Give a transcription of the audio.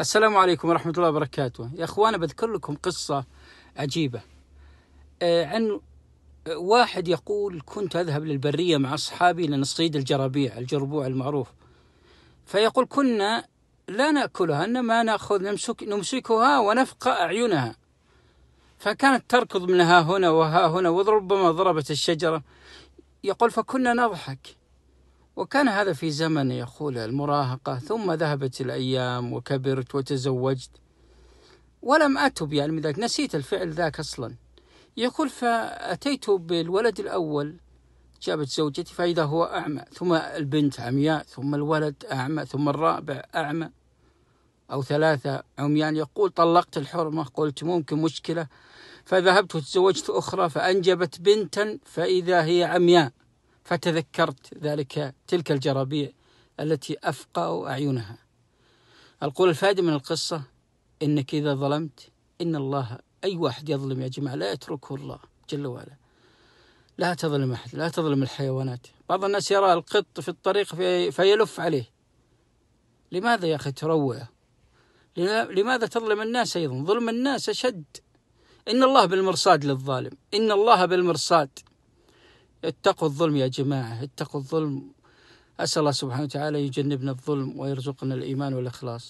السلام عليكم ورحمة الله وبركاته يا أخوانا بذكر لكم قصة عجيبة آه، عن واحد يقول كنت أذهب للبرية مع أصحابي لنصيد الجرابيع الجربوع المعروف فيقول كنا لا نأكلها إنما نأخذ نمسك نمسكها ونفقى أعينها فكانت تركض من ها هنا وها هنا وربما ضربت الشجرة يقول فكنا نضحك وكان هذا في زمن يقول المراهقة ثم ذهبت الأيام وكبرت وتزوجت ولم أتب يعني من ذلك نسيت الفعل ذاك أصلا يقول فأتيت بالولد الأول جابت زوجتي فإذا هو أعمى ثم البنت عمياء ثم الولد أعمى ثم الرابع أعمى أو ثلاثة عميان يعني يقول طلقت الحرمة قلت ممكن مشكلة فذهبت وتزوجت أخرى فأنجبت بنتا فإذا هي عمياء فتذكرت ذلك تلك الجرابيع التي أفقى أعينها القول الفائدة من القصة إنك إذا ظلمت إن الله أي واحد يظلم يا جماعة لا يتركه الله جل وعلا لا تظلم أحد لا تظلم الحيوانات بعض الناس يرى القط في الطريق في فيلف عليه لماذا يا أخي تروعه لماذا تظلم الناس أيضا ظلم الناس أشد إن الله بالمرصاد للظالم إن الله بالمرصاد اتقوا الظلم يا جماعة اتقوا الظلم أسأل الله سبحانه وتعالى يجنبنا الظلم ويرزقنا الإيمان والإخلاص